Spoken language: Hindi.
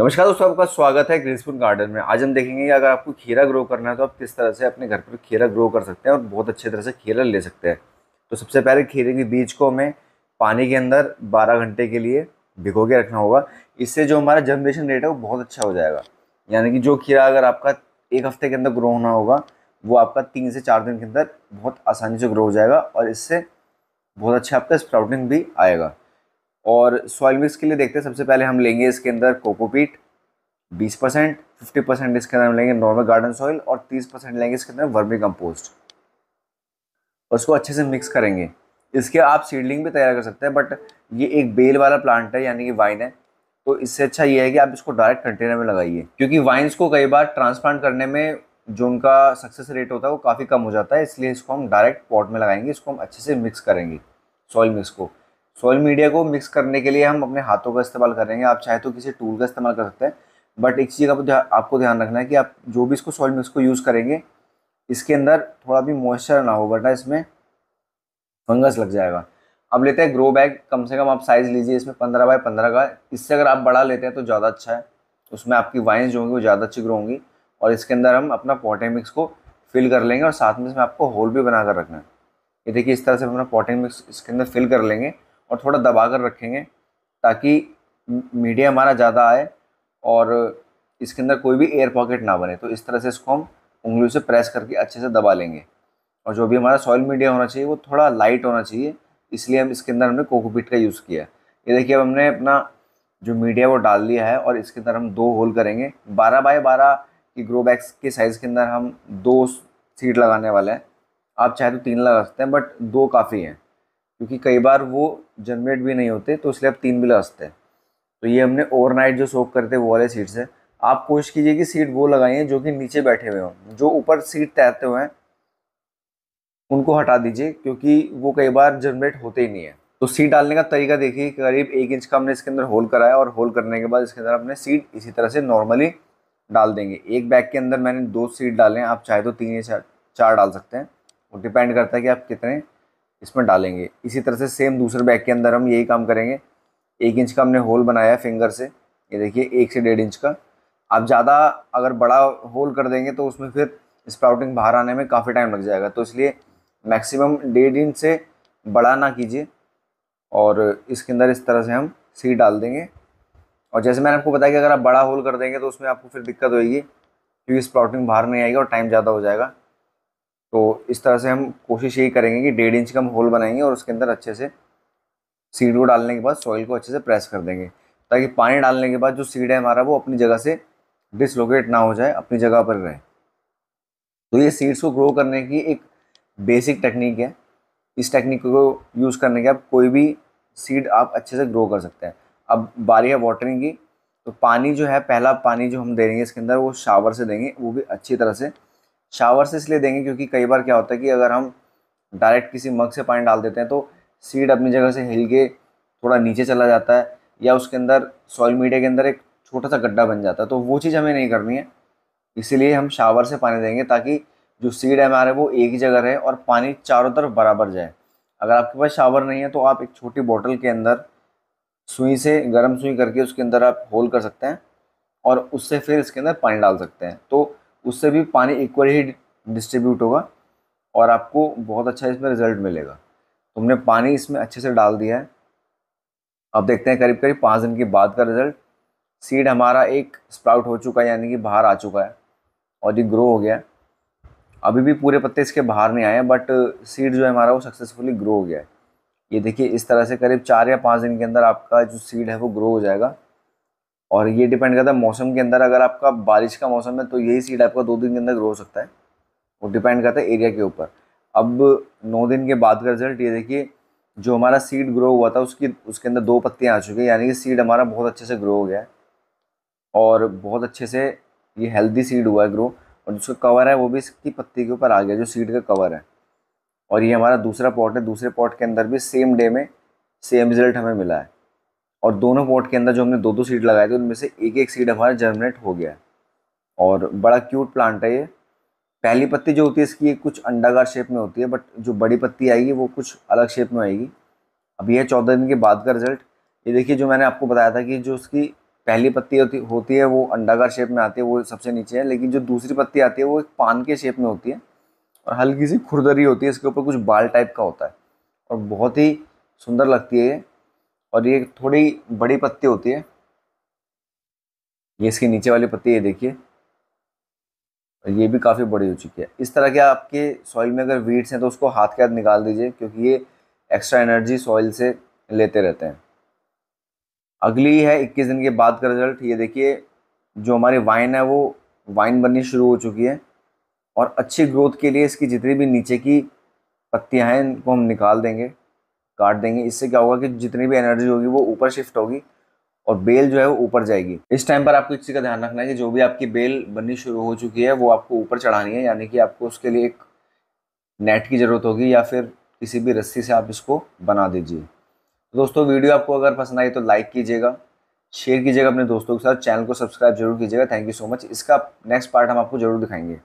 नमस्कार दोस्तों आपका स्वागत है ग्रीन गार्डन में आज हम देखेंगे कि अगर आपको खीरा ग्रो करना है तो आप किस तरह से अपने घर पर खीरा ग्रो कर सकते हैं और बहुत अच्छे तरह से खीरा ले सकते हैं तो सबसे पहले खीरे के बीज को हमें पानी के अंदर 12 घंटे के लिए भिगो के रखना होगा इससे जो हमारा जनरेशन रेट है वो बहुत अच्छा हो जाएगा यानी कि जो खीरा अगर आपका एक हफ्ते के अंदर ग्रो होना होगा वो आपका तीन से चार दिन के अंदर बहुत आसानी से ग्रो हो जाएगा और इससे बहुत अच्छा आपका स्प्राउटिंग भी आएगा और सॉइल मिक्स के लिए देखते हैं सबसे पहले हम लेंगे इसके अंदर कोकोपीट 20 परसेंट फिफ्टी परसेंट इसके अंदर हम लेंगे नॉर्मल गार्डन सॉइल और 30 परसेंट लेंगे इसके अंदर वर्मी कंपोस्ट उसको अच्छे से मिक्स करेंगे इसके आप सीडलिंग भी तैयार कर सकते हैं बट ये एक बेल वाला प्लांट है यानी कि वाइन है तो इससे अच्छा ये है कि आप इसको डायरेक्ट कंटेनर में लगाइए क्योंकि वाइन्स को कई बार ट्रांसप्लांट करने में जो उनका सक्सेस रेट होता है वो काफ़ी कम हो जाता है इसलिए इसको हम डायरेक्ट पॉट में लगाएंगे इसको हम अच्छे से मिक्स करेंगे सॉइल मिक्स को सोशल मीडिया को मिक्स करने के लिए हम अपने हाथों का इस्तेमाल करेंगे आप चाहे तो किसी टूल का इस्तेमाल कर सकते हैं बट एक चीज़ का आपको ध्यान रखना है कि आप जो भी इसको सॉइल मिक्स को यूज़ करेंगे इसके अंदर थोड़ा भी मॉइस्चर ना हो वरना इसमें फंगस लग जाएगा अब लेते हैं ग्रो बैग कम से कम आप साइज़ लीजिए इसमें पंद्रह बाय पंद्रह का इससे अगर आप बड़ा लेते हैं तो ज़्यादा अच्छा है उसमें आपकी वाइन्स जो होंगी वो ज़्यादा अच्छी ग्रो होंगी और इसके अंदर हम अपना पॉटिंग मिक्स को फिल कर लेंगे और साथ में इसमें आपको होल भी बना कर रखना है ये देखिए इस तरह से हम अपना पॉटिंग मिक्स इसके अंदर फिल कर लेंगे और थोड़ा दबा कर रखेंगे ताकि मीडिया हमारा ज़्यादा आए और इसके अंदर कोई भी एयर पॉकेट ना बने तो इस तरह से इसको हम उंगलियों से प्रेस करके अच्छे से दबा लेंगे और जो भी हमारा सॉयल मीडिया होना चाहिए वो थोड़ा लाइट होना चाहिए इसलिए हम इसके अंदर हमने कोकोपीट का यूज़ किया ये देखिए अब हमने अपना जो मीडिया वो डाल दिया है और इसके अंदर हम दो होल करेंगे बारह बाय बारह की ग्रो बैग्स के साइज़ के अंदर हम दो सीड लगाने वाले हैं आप चाहे तो तीन लगा सकते हैं बट दो काफ़ी हैं क्योंकि कई बार वो जनरेट भी नहीं होते तो इसलिए आप तीन बिल हंसते हैं तो ये हमने ओवरनाइट जो सोप करते हैं वो वाले सीट्स हैं आप कोशिश कीजिए कि सीट वो लगाइए जो कि नीचे बैठे हुए हों जो ऊपर सीट तैरते हुए हैं उनको हटा दीजिए क्योंकि वो कई बार जनरेट होते ही नहीं है तो सीट डालने का तरीका देखिए करीब एक इंच का हमने इसके अंदर होल कराया और होल करने के बाद इसके अंदर अपने सीट इसी तरह से नॉर्मली डाल देंगे एक बैग के अंदर मैंने दो सीट डाले हैं आप चाहे तो तीन या चार डाल सकते हैं वो डिपेंड करता है कि आप कितने इसमें डालेंगे इसी तरह से सेम दूसरे बैग के अंदर हम यही काम करेंगे एक इंच का हमने होल बनाया फिंगर से ये देखिए एक से डेढ़ इंच का आप ज़्यादा अगर बड़ा होल कर देंगे तो उसमें फिर स्प्राउटिंग बाहर आने में काफ़ी टाइम लग जाएगा तो इसलिए मैक्सिमम डेढ़ इंच से बड़ा ना कीजिए और इसके अंदर इस तरह से हम सी डाल देंगे और जैसे मैंने आपको बताया कि अगर आप बड़ा होल कर देंगे तो उसमें आपको फिर दिक्कत होगी क्योंकि स्प्राउटिंग बाहर नहीं आएगी और टाइम ज़्यादा हो जाएगा तो इस तरह से हम कोशिश यही करेंगे कि डेढ़ इंच का हम होल बनाएंगे और उसके अंदर अच्छे से सीड को डालने के बाद सॉइल को अच्छे से प्रेस कर देंगे ताकि पानी डालने के बाद जो सीड है हमारा वो अपनी जगह से डिसलोकेट ना हो जाए अपनी जगह पर रहे तो ये सीड्स को ग्रो करने की एक बेसिक टेक्निक है इस टेक्निक को यूज़ करने के आप कोई भी सीड आप अच्छे से ग्रो कर सकते हैं अब बारी है वाटरिंग की तो पानी जो है पहला पानी जो हम दे रहे हैं इसके अंदर वो शावर से देंगे वो भी अच्छी तरह से शावर्स इसलिए देंगे क्योंकि कई बार क्या होता है कि अगर हम डायरेक्ट किसी मग से पानी डाल देते हैं तो सीड अपनी जगह से हिल के थोड़ा नीचे चला जाता है या उसके अंदर सॉइल मीडिया के अंदर एक छोटा सा गड्ढा बन जाता है तो वो चीज़ हमें नहीं करनी है इसीलिए हम शावर से पानी देंगे ताकि जो सीड है हमारे वो एक ही जगह रहे और पानी चारों तरफ बराबर जाए अगर आपके पास शावर नहीं है तो आप एक छोटी बॉटल के अंदर सुई से गर्म सुई करके उसके अंदर आप होल कर सकते हैं और उससे फिर इसके अंदर पानी डाल सकते हैं तो उससे भी पानी इक्वल ही डिस्ट्रीब्यूट होगा और आपको बहुत अच्छा इसमें रिजल्ट मिलेगा तुमने पानी इसमें अच्छे से डाल दिया है अब देखते हैं करीब करीब पाँच दिन के बाद का रिज़ल्ट सीड हमारा एक स्प्राउट हो चुका है यानी कि बाहर आ चुका है और ये ग्रो हो गया अभी भी पूरे पत्ते इसके बाहर नहीं आए बट सीड जो है हमारा वो सक्सेसफुली ग्रो हो गया है ये देखिए इस तरह से करीब चार या पाँच दिन के अंदर आपका जो सीड है वो ग्रो हो जाएगा और ये डिपेंड करता है मौसम के अंदर अगर आपका बारिश का मौसम है तो यही सीड आपका दो दिन के अंदर ग्रो हो सकता है वो डिपेंड करता है एरिया के ऊपर अब नौ दिन के बाद का रिजल्ट ये देखिए जो हमारा सीड ग्रो हुआ था उसकी उसके अंदर दो पत्तियाँ आ चुकी हैं यानी कि सीड हमारा बहुत अच्छे से ग्रो हो गया है और बहुत अच्छे से ये हेल्दी सीड हुआ है ग्रो और जिसका कवर है वो भी इसकी पत्ती के ऊपर आ गया जो सीड का कवर है और ये हमारा दूसरा पॉट है दूसरे पॉट के अंदर भी सेम डे में सेम रिजल्ट हमें मिला है और दोनों वोट के अंदर जो हमने दो दो सीड लगाए थे उनमें से एक एक सीड हमारा जर्मिनेट हो गया है और बड़ा क्यूट प्लांट है ये पहली पत्ती जो होती है इसकी कुछ अंडागार शेप में होती है बट जो बड़ी पत्ती आएगी वो कुछ अलग शेप में आएगी अभी है चौदह दिन के बाद का रिजल्ट ये देखिए जो मैंने आपको बताया था कि जो उसकी पहली पत्ती होती होती है वो अंडागार शेप में आती है वो सबसे नीचे है लेकिन जो दूसरी पत्ती आती है वो एक पान के शेप में होती है और हल्की सी खुरदरी होती है इसके ऊपर कुछ बाल टाइप का होता है और बहुत ही सुंदर लगती है ये और ये थोड़ी बड़ी पत्ती होती है ये इसके नीचे वाली पत्ती ये देखिए और ये भी काफ़ी बड़ी हो चुकी है इस तरह के आपके सॉइल में अगर वीड्स हैं तो उसको हाथ के हाथ निकाल दीजिए क्योंकि ये एक्स्ट्रा एनर्जी सॉइल से लेते रहते हैं अगली है 21 दिन के बाद का रिजल्ट ये देखिए जो हमारी वाइन है वो वाइन बननी शुरू हो चुकी है और अच्छी ग्रोथ के लिए इसकी जितनी भी नीचे की पत्तियाँ हैं इनको हम निकाल देंगे काट देंगे इससे क्या होगा कि जितनी भी एनर्जी होगी वो ऊपर शिफ्ट होगी और बेल जो है वो ऊपर जाएगी इस टाइम पर आपको इस चीज़ का ध्यान रखना है कि जो भी आपकी बेल बननी शुरू हो चुकी है वो आपको ऊपर चढ़ानी है यानी कि आपको उसके लिए एक नेट की ज़रूरत होगी या फिर किसी भी रस्सी से आप इसको बना दीजिए तो दोस्तों वीडियो आपको अगर पसंद आई तो लाइक कीजिएगा शेयर कीजिएगा अपने दोस्तों के साथ चैनल को सब्सक्राइब जरूर कीजिएगा थैंक यू सो मच इसका नेक्स्ट पार्ट हम आपको जरूर दिखाएंगे